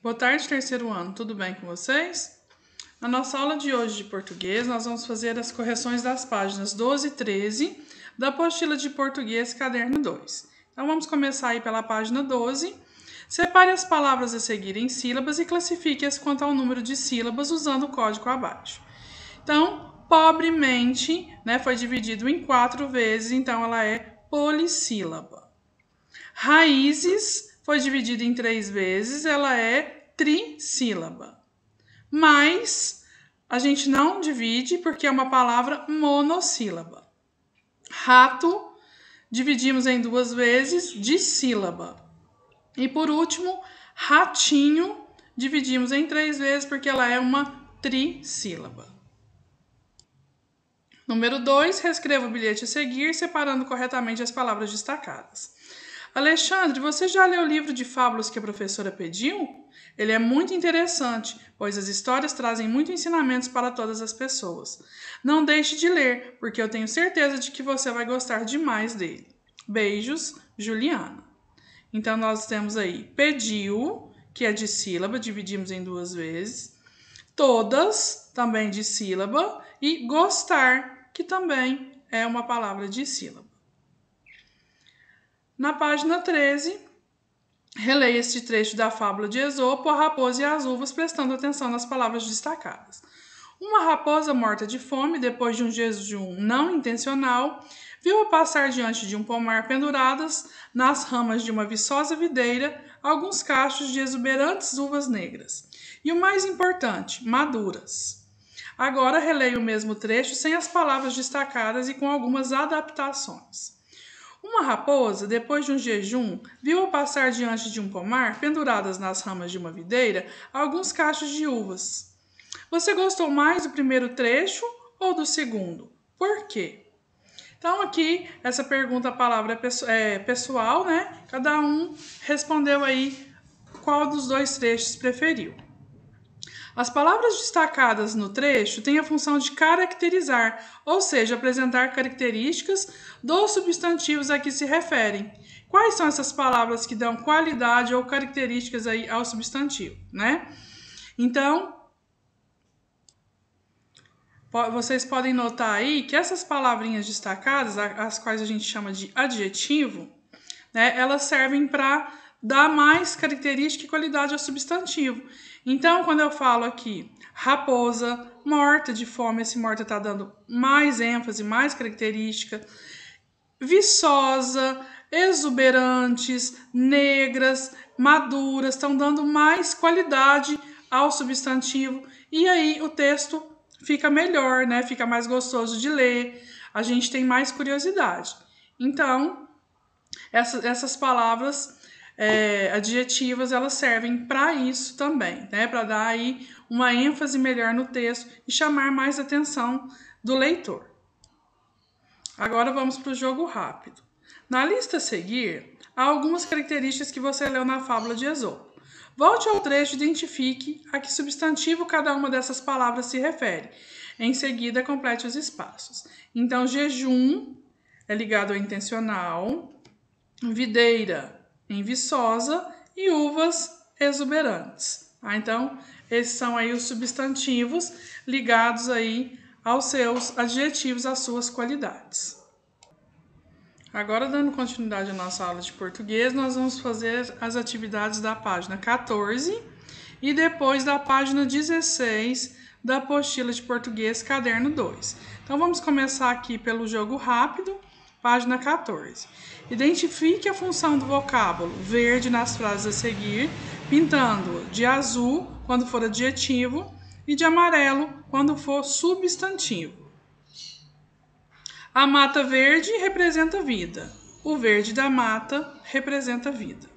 Boa tarde, terceiro ano, tudo bem com vocês? Na nossa aula de hoje de português, nós vamos fazer as correções das páginas 12 e 13 da apostila de português, caderno 2. Então, vamos começar aí pela página 12. Separe as palavras a seguir em sílabas e classifique-as quanto ao número de sílabas usando o código abaixo. Então, pobremente, né, foi dividido em quatro vezes, então ela é polissílaba. Raízes foi dividida em três vezes, ela é trissílaba. Mas a gente não divide porque é uma palavra monossílaba. Rato, dividimos em duas vezes, dissílaba. E por último, ratinho, dividimos em três vezes porque ela é uma trissílaba. Número 2, reescreva o bilhete a seguir, separando corretamente as palavras destacadas. Alexandre, você já leu o livro de fábulas que a professora pediu? Ele é muito interessante, pois as histórias trazem muitos ensinamentos para todas as pessoas. Não deixe de ler, porque eu tenho certeza de que você vai gostar demais dele. Beijos, Juliana. Então nós temos aí pediu, que é de sílaba, dividimos em duas vezes. Todas, também de sílaba, e gostar, que também é uma palavra de sílaba. Na página 13, releia este trecho da fábula de Esopo, a raposa e as uvas, prestando atenção nas palavras destacadas. Uma raposa morta de fome, depois de um jejum não intencional, viu passar diante de um pomar penduradas nas ramas de uma viçosa videira alguns cachos de exuberantes uvas negras. E o mais importante, maduras. Agora releio o mesmo trecho sem as palavras destacadas e com algumas adaptações. Uma raposa, depois de um jejum, viu ao passar diante de um pomar, penduradas nas ramas de uma videira, alguns cachos de uvas. Você gostou mais do primeiro trecho ou do segundo? Por quê? Então, aqui, essa pergunta, a palavra é, é pessoal, né? Cada um respondeu aí qual dos dois trechos preferiu. As palavras destacadas no trecho têm a função de caracterizar, ou seja, apresentar características dos substantivos a que se referem. Quais são essas palavras que dão qualidade ou características aí ao substantivo, né? Então, vocês podem notar aí que essas palavrinhas destacadas, as quais a gente chama de adjetivo, né, elas servem para dá mais característica e qualidade ao substantivo. Então, quando eu falo aqui raposa, morta de fome, esse morta está dando mais ênfase, mais característica, viçosa, exuberantes, negras, maduras, estão dando mais qualidade ao substantivo e aí o texto fica melhor, né? Fica mais gostoso de ler, a gente tem mais curiosidade. Então, essa, essas palavras é, adjetivas elas servem para isso também, né? Para dar aí uma ênfase melhor no texto e chamar mais atenção do leitor. Agora vamos para o jogo rápido. Na lista a seguir, há algumas características que você leu na fábula de Esopo. Volte ao trecho e identifique a que substantivo cada uma dessas palavras se refere. Em seguida, complete os espaços. Então, jejum é ligado ao intencional, videira em viçosa e uvas exuberantes. Ah, então, esses são aí os substantivos ligados aí aos seus adjetivos, às suas qualidades. Agora, dando continuidade à nossa aula de português, nós vamos fazer as atividades da página 14 e depois da página 16 da apostila de português, caderno 2. Então, vamos começar aqui pelo jogo rápido. Página 14. Identifique a função do vocábulo verde nas frases a seguir, pintando de azul quando for adjetivo e de amarelo quando for substantivo. A mata verde representa vida. O verde da mata representa vida.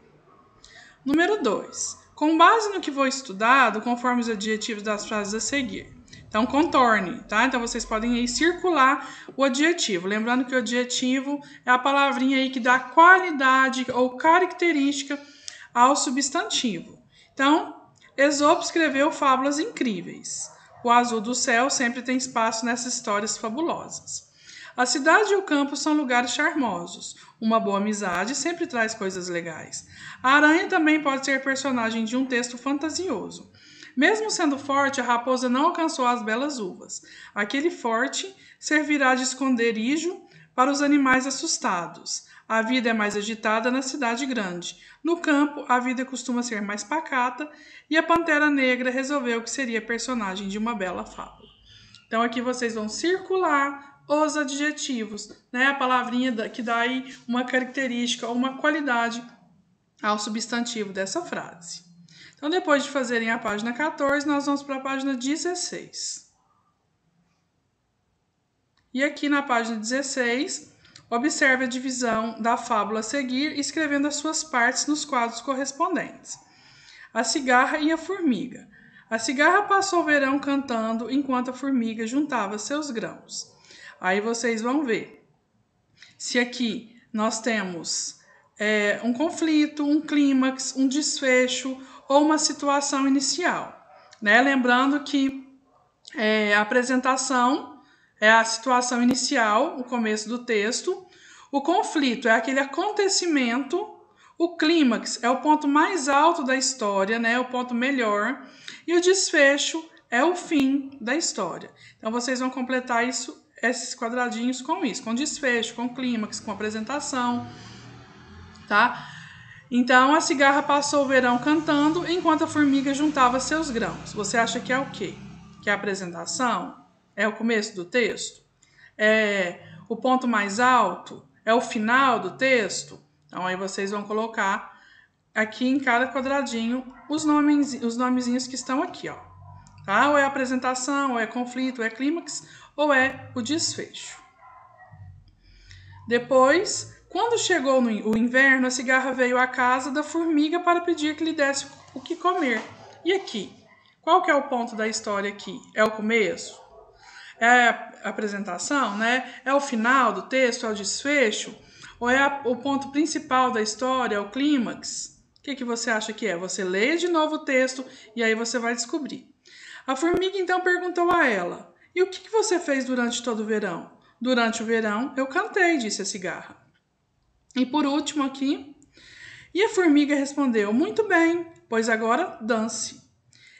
Número 2. Com base no que foi estudado, conforme os adjetivos das frases a seguir. Então, contorne, tá? Então, vocês podem aí circular o adjetivo. Lembrando que o adjetivo é a palavrinha aí que dá qualidade ou característica ao substantivo. Então, Esopo escreveu fábulas incríveis. O azul do céu sempre tem espaço nessas histórias fabulosas. A cidade e o campo são lugares charmosos. Uma boa amizade sempre traz coisas legais. A aranha também pode ser personagem de um texto fantasioso. Mesmo sendo forte, a raposa não alcançou as belas uvas. Aquele forte servirá de esconderijo para os animais assustados. A vida é mais agitada na cidade grande. No campo, a vida costuma ser mais pacata e a Pantera Negra resolveu que seria personagem de uma bela fábula. Então aqui vocês vão circular os adjetivos, né? A palavrinha que dá aí uma característica ou uma qualidade ao substantivo dessa frase. Então, depois de fazerem a página 14, nós vamos para a página 16. E aqui na página 16, observe a divisão da fábula a seguir, escrevendo as suas partes nos quadros correspondentes. A cigarra e a formiga. A cigarra passou o verão cantando enquanto a formiga juntava seus grãos. Aí vocês vão ver se aqui nós temos é, um conflito, um clímax, um desfecho, ou uma situação inicial. Né? Lembrando que é, a apresentação é a situação inicial, o começo do texto. O conflito é aquele acontecimento. O clímax é o ponto mais alto da história, né? o ponto melhor. E o desfecho é o fim da história. Então vocês vão completar isso, esses quadradinhos com isso, com desfecho, com clímax, com apresentação, tá? Então a cigarra passou o verão cantando enquanto a formiga juntava seus grãos. Você acha que é o quê? Que é a apresentação? É o começo do texto? É o ponto mais alto? É o final do texto? Então aí vocês vão colocar aqui em cada quadradinho os, nomes, os nomezinhos que estão aqui, ó. Tá? Ou é apresentação, ou é conflito, ou é clímax, ou é o desfecho. Depois, quando chegou o inverno, a cigarra veio à casa da formiga para pedir que lhe desse o que comer. E aqui? Qual que é o ponto da história aqui? É o começo? É a apresentação, né? É o final do texto? É o desfecho? Ou é a, o ponto principal da história? É o clímax? O que, que você acha que é? Você lê de novo o texto e aí você vai descobrir. A formiga então perguntou a ela: E o que, que você fez durante todo o verão? Durante o verão eu cantei, disse a cigarra. E por último aqui, e a formiga respondeu: Muito bem, pois agora dance.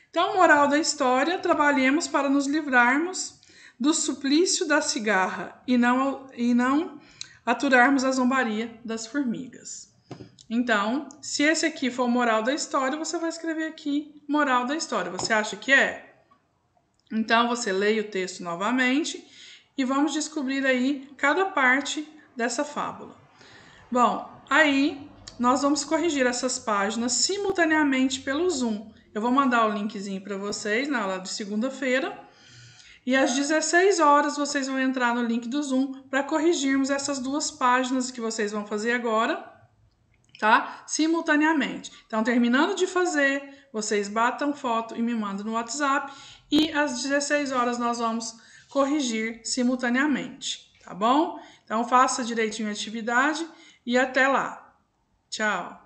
Então, moral da história: trabalhemos para nos livrarmos do suplício da cigarra e não, e não aturarmos a zombaria das formigas. Então, se esse aqui for o moral da história, você vai escrever aqui moral da história. Você acha que é? Então, você lê o texto novamente e vamos descobrir aí cada parte dessa fábula. Bom, aí nós vamos corrigir essas páginas simultaneamente pelo Zoom. Eu vou mandar o linkzinho para vocês na né, aula de segunda-feira. E às 16 horas vocês vão entrar no link do Zoom para corrigirmos essas duas páginas que vocês vão fazer agora, tá? Simultaneamente. Então, terminando de fazer, vocês batam foto e me mandam no WhatsApp. E às 16 horas nós vamos corrigir simultaneamente, tá bom? Então, faça direitinho a atividade e até lá. Tchau!